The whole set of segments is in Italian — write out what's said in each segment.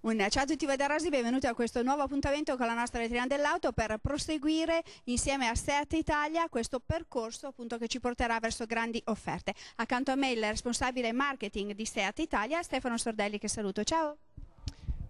Un ciao a tutti voi da Rasi, benvenuti a questo nuovo appuntamento con la nostra vetrina dell'auto per proseguire insieme a Seat Italia questo percorso appunto che ci porterà verso grandi offerte. Accanto a me il responsabile marketing di Seat Italia, Stefano Sordelli che saluto. Ciao!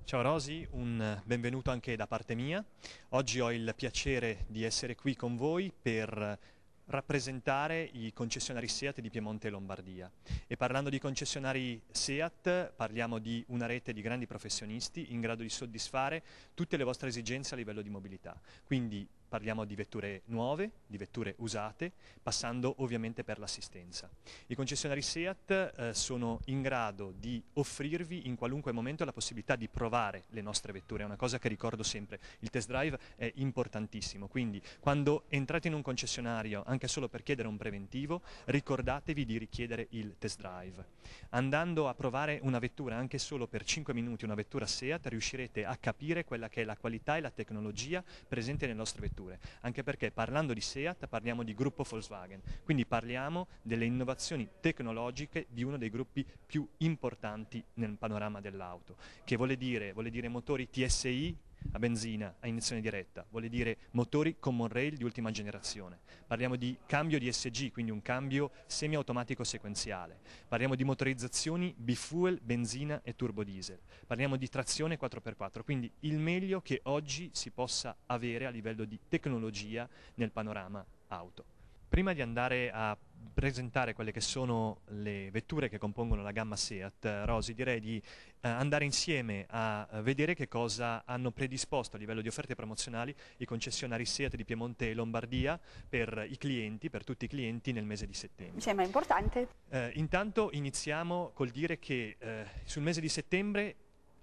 Ciao Rosi, un benvenuto anche da parte mia. Oggi ho il piacere di essere qui con voi per rappresentare i concessionari SEAT di Piemonte e Lombardia. E parlando di concessionari SEAT parliamo di una rete di grandi professionisti in grado di soddisfare tutte le vostre esigenze a livello di mobilità. Quindi parliamo di vetture nuove, di vetture usate, passando ovviamente per l'assistenza. I concessionari SEAT eh, sono in grado di offrirvi in qualunque momento la possibilità di provare le nostre vetture, è una cosa che ricordo sempre, il test drive è importantissimo, quindi quando entrate in un concessionario anche solo per chiedere un preventivo, ricordatevi di richiedere il test drive. Andando a provare una vettura anche solo per 5 minuti, una vettura SEAT, riuscirete a capire quella che è la qualità e la tecnologia presente nelle nostre vetture vetture, anche perché parlando di SEAT parliamo di gruppo Volkswagen, quindi parliamo delle innovazioni tecnologiche di uno dei gruppi più importanti nel panorama dell'auto, che vuole dire, vuole dire motori TSI, a benzina, a iniezione diretta, vuol dire motori common rail di ultima generazione. Parliamo di cambio di SG, quindi un cambio semiautomatico sequenziale. Parliamo di motorizzazioni bifuel, benzina e turbodiesel. Parliamo di trazione 4x4, quindi il meglio che oggi si possa avere a livello di tecnologia nel panorama auto. Prima di andare a presentare quelle che sono le vetture che compongono la gamma SEAT, eh, Rosy, direi di eh, andare insieme a vedere che cosa hanno predisposto a livello di offerte promozionali i concessionari SEAT di Piemonte e Lombardia per i clienti, per tutti i clienti nel mese di settembre. Mi sembra importante. Eh, intanto iniziamo col dire che eh, sul mese di settembre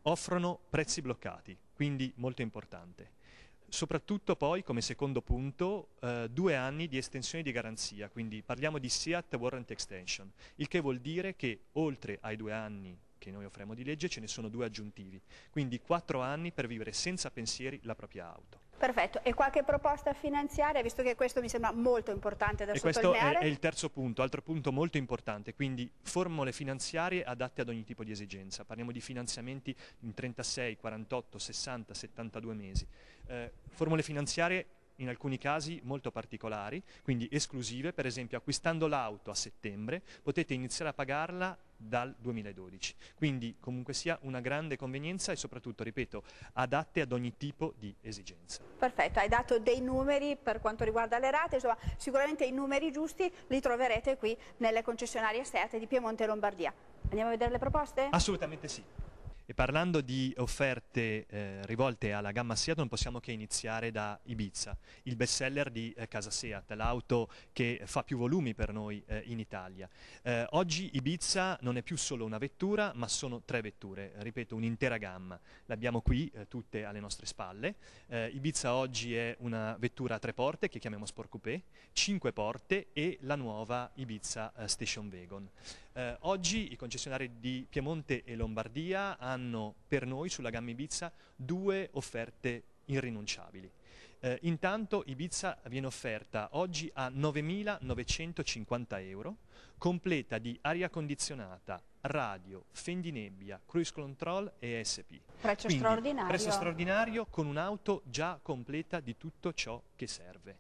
offrono prezzi bloccati, quindi molto importante. Soprattutto poi, come secondo punto, eh, due anni di estensione di garanzia, quindi parliamo di SEAT Warrant Extension, il che vuol dire che oltre ai due anni che noi offriamo di legge, ce ne sono due aggiuntivi. Quindi quattro anni per vivere senza pensieri la propria auto. Perfetto, e qualche proposta finanziaria, visto che questo mi sembra molto importante da e sottolineare? Questo è, è il terzo punto, altro punto molto importante, quindi formule finanziarie adatte ad ogni tipo di esigenza. Parliamo di finanziamenti in 36, 48, 60, 72 mesi. Eh, formule finanziarie in alcuni casi molto particolari, quindi esclusive, per esempio acquistando l'auto a settembre potete iniziare a pagarla dal 2012. Quindi comunque sia una grande convenienza e soprattutto, ripeto, adatte ad ogni tipo di esigenza. Perfetto, hai dato dei numeri per quanto riguarda le rate, insomma sicuramente i numeri giusti li troverete qui nelle concessionarie Seat di Piemonte e Lombardia. Andiamo a vedere le proposte? Assolutamente sì. E parlando di offerte eh, rivolte alla gamma Seat non possiamo che iniziare da Ibiza, il best seller di eh, casa Seat, l'auto che fa più volumi per noi eh, in Italia. Eh, oggi Ibiza non è più solo una vettura ma sono tre vetture, ripeto un'intera gamma, l'abbiamo qui eh, tutte alle nostre spalle. Eh, Ibiza oggi è una vettura a tre porte che chiamiamo Sport Coupé, cinque porte e la nuova Ibiza Station Wagon. oggi i concessionari di Piemonte e Lombardia hanno saranno per noi sulla gamma Ibiza due offerte irrinunciabili. Eh, intanto Ibiza viene offerta oggi a 9.950 euro, completa di aria condizionata, radio, fendinebbia, cruise control e SP. Prezzo Quindi, straordinario. Prezzo straordinario con un'auto già completa di tutto ciò che serve.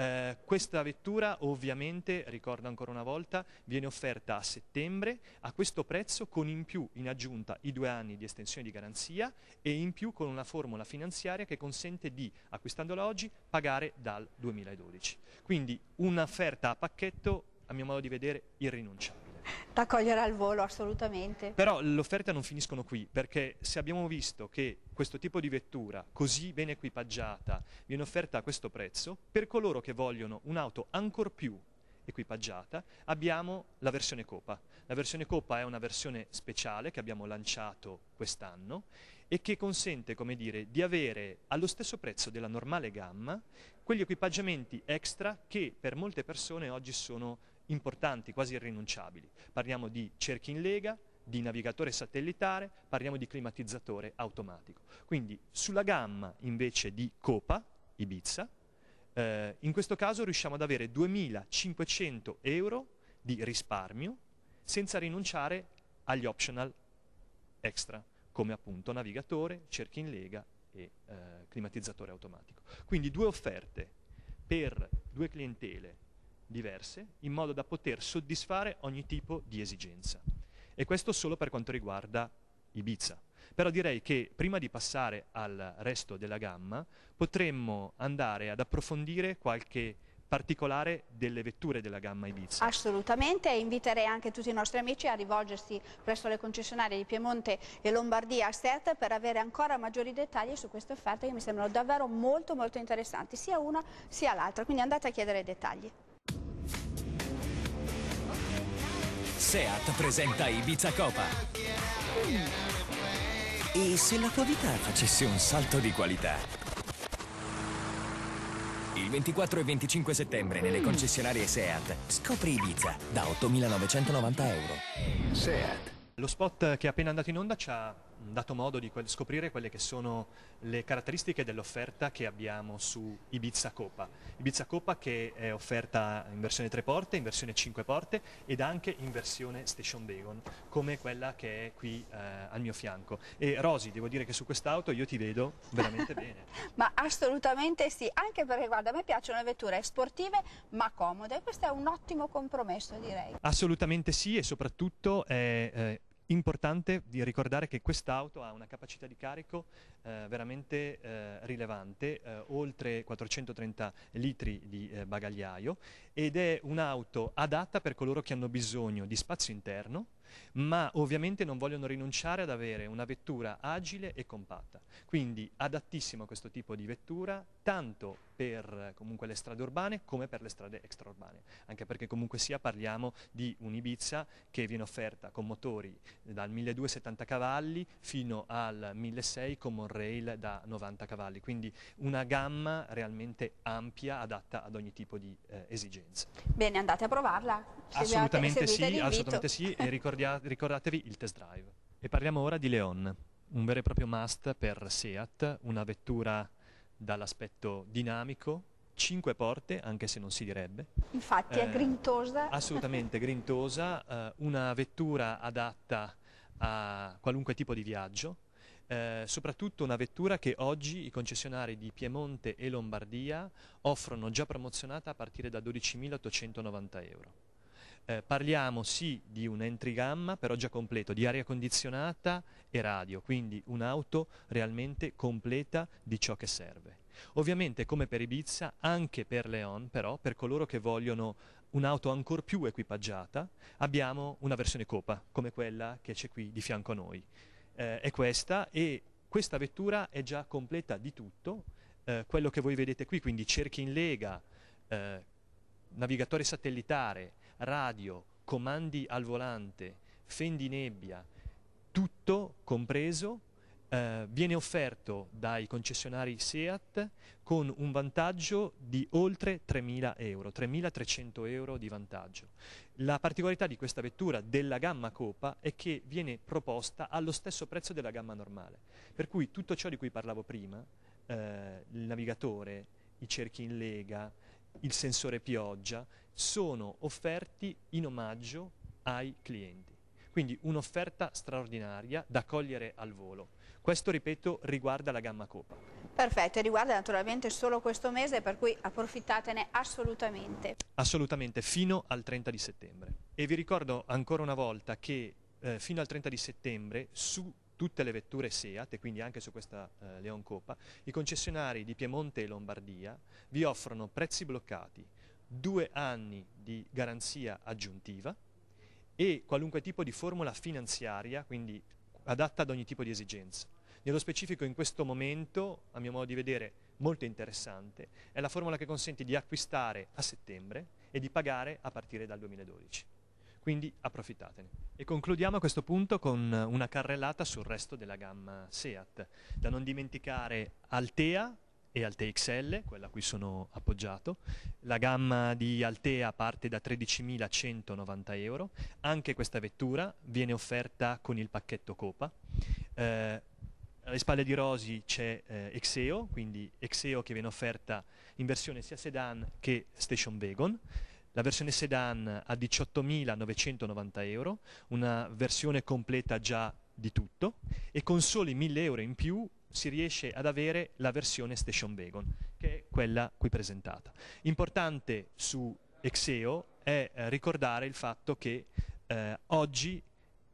Eh, questa vettura ovviamente, ricordo ancora una volta, viene offerta a settembre a questo prezzo con in più in aggiunta i due anni di estensione di garanzia e in più con una formula finanziaria che consente di, acquistandola oggi, pagare dal 2012. Quindi un'offerta a pacchetto, a mio modo di vedere, irrinunciabile. Da cogliere al volo, assolutamente. Però le offerte non finiscono qui, perché se abbiamo visto che questo tipo di vettura così ben equipaggiata viene offerta a questo prezzo, per coloro che vogliono un'auto ancor più equipaggiata, abbiamo la versione Copa. La versione Copa è una versione speciale che abbiamo lanciato quest'anno e che consente, come dire, di avere allo stesso prezzo della normale gamma quegli equipaggiamenti extra che per molte persone oggi sono importanti, quasi irrinunciabili. Parliamo di cerchi in lega, di navigatore satellitare, parliamo di climatizzatore automatico. Quindi sulla gamma invece di Copa, Ibiza, eh, in questo caso riusciamo ad avere 2.500 euro di risparmio senza rinunciare agli optional extra, come appunto navigatore, cerchi in lega e eh, climatizzatore automatico. Quindi due offerte per due clientele diverse in modo da poter soddisfare ogni tipo di esigenza. E questo solo per quanto riguarda Ibiza. Però direi che prima di passare al resto della gamma potremmo andare ad approfondire qualche particolare delle vetture della gamma Ibiza. Assolutamente e inviterei anche tutti i nostri amici a rivolgersi presso le concessionarie di Piemonte e Lombardia a CERT per avere ancora maggiori dettagli su queste offerte che mi sembrano davvero molto molto interessanti sia una sia l'altra, quindi andate a chiedere dettagli. SEAT presenta Ibiza Copa. E se la tua vita facesse un salto di qualità? Il 24 e 25 settembre nelle concessionarie SEAT scopri Ibiza da 8.990 euro. SEAT. Lo spot che è appena andato in onda ci ha dato modo di scoprire quelle che sono le caratteristiche dell'offerta che abbiamo su Ibiza Copa. Ibiza Copa che è offerta in versione 3 porte, in versione 5 porte ed anche in versione station wagon, come quella che è qui eh, al mio fianco. E Rosy, devo dire che su quest'auto io ti vedo veramente bene. Ma assolutamente sì, anche perché guarda, a me piacciono le vetture sportive ma comode, questo è un ottimo compromesso direi. Assolutamente sì e soprattutto è... Eh, importante di ricordare che quest'auto ha una capacità di carico eh, veramente eh, rilevante, eh, oltre 430 litri di eh, bagagliaio ed è un'auto adatta per coloro che hanno bisogno di spazio interno, ma ovviamente non vogliono rinunciare ad avere una vettura agile e compatta. Quindi adattissimo a questo tipo di vettura, tanto per eh, comunque le strade urbane come per le strade extraurbane, anche perché comunque sia parliamo di un'Ibiza che viene offerta con motori dal 1270 cavalli fino al 1600 con un rail da 90 cavalli, quindi una gamma realmente ampia, adatta ad ogni tipo di eh, esigenze. Bene, andate a provarla. Assolutamente sì, assolutamente sì, e ricordatevi il test drive. E parliamo ora di Leon, un vero e proprio must per Seat, una vettura dall'aspetto dinamico, 5 porte, anche se non si direbbe. Infatti eh, è grintosa. Assolutamente grintosa, eh, una vettura adatta a qualunque tipo di viaggio, eh, soprattutto una vettura che oggi i concessionari di Piemonte e Lombardia offrono già promozionata a partire da 12.890 euro. Eh, parliamo sì di un entry gamma, però già completo, di aria condizionata e radio, quindi un'auto realmente completa di ciò che serve. Ovviamente come per Ibiza, anche per Leon, però, per coloro che vogliono un'auto ancora più equipaggiata, abbiamo una versione copa, come quella che c'è qui di fianco a noi eh, è questa e questa vettura è già completa di tutto, eh, quello che voi vedete qui, quindi cerchi in lega, eh, navigatore satellitare, radio, comandi al volante, fendi nebbia, tutto compreso eh, viene offerto dai concessionari SEAT con un vantaggio di oltre 3.000 euro, 3.300 euro di vantaggio. La particolarità di questa vettura della gamma Copa è che viene proposta allo stesso prezzo della gamma normale, per cui tutto ciò di cui parlavo prima, eh, il navigatore, i cerchi in lega, il sensore pioggia, sono offerti in omaggio ai clienti. Quindi un'offerta straordinaria da cogliere al volo. Questo, ripeto, riguarda la gamma Copa. Perfetto, e riguarda naturalmente solo questo mese, per cui approfittatene assolutamente. Assolutamente, fino al 30 di settembre. E vi ricordo ancora una volta che eh, fino al 30 di settembre su tutte le vetture SEAT e quindi anche su questa eh, Leon Copa, i concessionari di Piemonte e Lombardia vi offrono prezzi bloccati, due anni di garanzia aggiuntiva e qualunque tipo di formula finanziaria, quindi adatta ad ogni tipo di esigenza. Nello specifico in questo momento, a mio modo di vedere, molto interessante, è la formula che consente di acquistare a settembre e di pagare a partire dal 2012. Quindi approfittatene. E concludiamo a questo punto con una carrellata sul resto della gamma SEAT. Da non dimenticare Altea, e Altea XL, quella a cui sono appoggiato. La gamma di Altea parte da 13.190 euro. Anche questa vettura viene offerta con il pacchetto Copa. Eh, alle spalle di Rosi c'è eh, Exeo, quindi Exeo che viene offerta in versione sia sedan che station wagon. La versione sedan a 18.990 euro, una versione completa già di tutto e con soli 1.000 euro in più si riesce ad avere la versione station wagon, che è quella qui presentata. Importante su Exeo è eh, ricordare il fatto che eh, oggi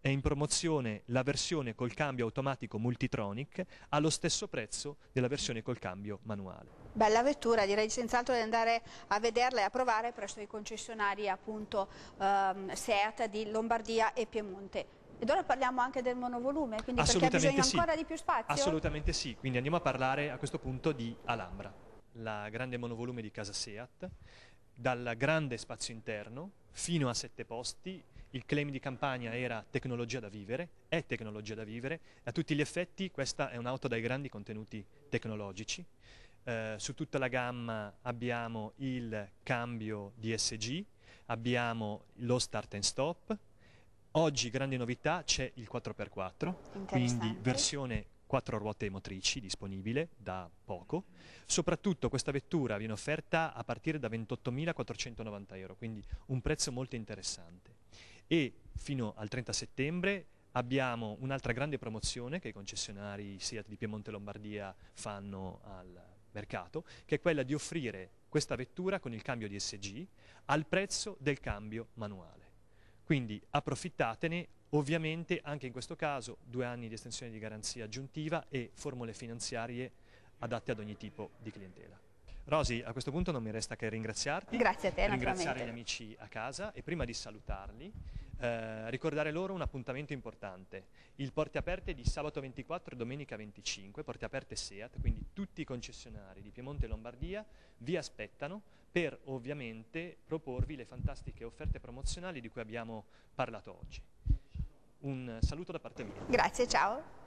è in promozione la versione col cambio automatico Multitronic allo stesso prezzo della versione col cambio manuale. Bella vettura, direi senz'altro di andare a vederla e a provare presso i concessionari appunto ehm, SEAT di Lombardia e Piemonte. Ed ora parliamo anche del monovolume, quindi perché ha bisogno sì. ancora di più spazio? Assolutamente sì, quindi andiamo a parlare a questo punto di Alhambra, la grande monovolume di casa SEAT, dal grande spazio interno fino a sette posti il claim di campagna era tecnologia da vivere, è tecnologia da vivere, a tutti gli effetti questa è un'auto dai grandi contenuti tecnologici, eh, su tutta la gamma abbiamo il cambio DSG, abbiamo lo start and stop, oggi grande novità c'è il 4x4, quindi versione quattro ruote motrici disponibile da poco. Soprattutto questa vettura viene offerta a partire da 28.490 euro, quindi un prezzo molto interessante e fino al 30 settembre abbiamo un'altra grande promozione che i concessionari SEAT di Piemonte e Lombardia fanno al mercato, che è quella di offrire questa vettura con il cambio di SG al prezzo del cambio manuale. Quindi approfittatene, ovviamente anche in questo caso due anni di estensione di garanzia aggiuntiva e formule finanziarie adatte ad ogni tipo di clientela. Rosy, a questo punto non mi resta che ringraziarti. Grazie a te, Ringraziare gli amici a casa e prima di salutarli, eh, ricordare loro un appuntamento importante. Il Porte Aperte di sabato 24 e domenica 25, Porte Aperte SEAT, quindi tutti i concessionari di Piemonte e Lombardia vi aspettano per ovviamente proporvi le fantastiche offerte promozionali di cui abbiamo parlato oggi. Un saluto da parte mia. Grazie, ciao.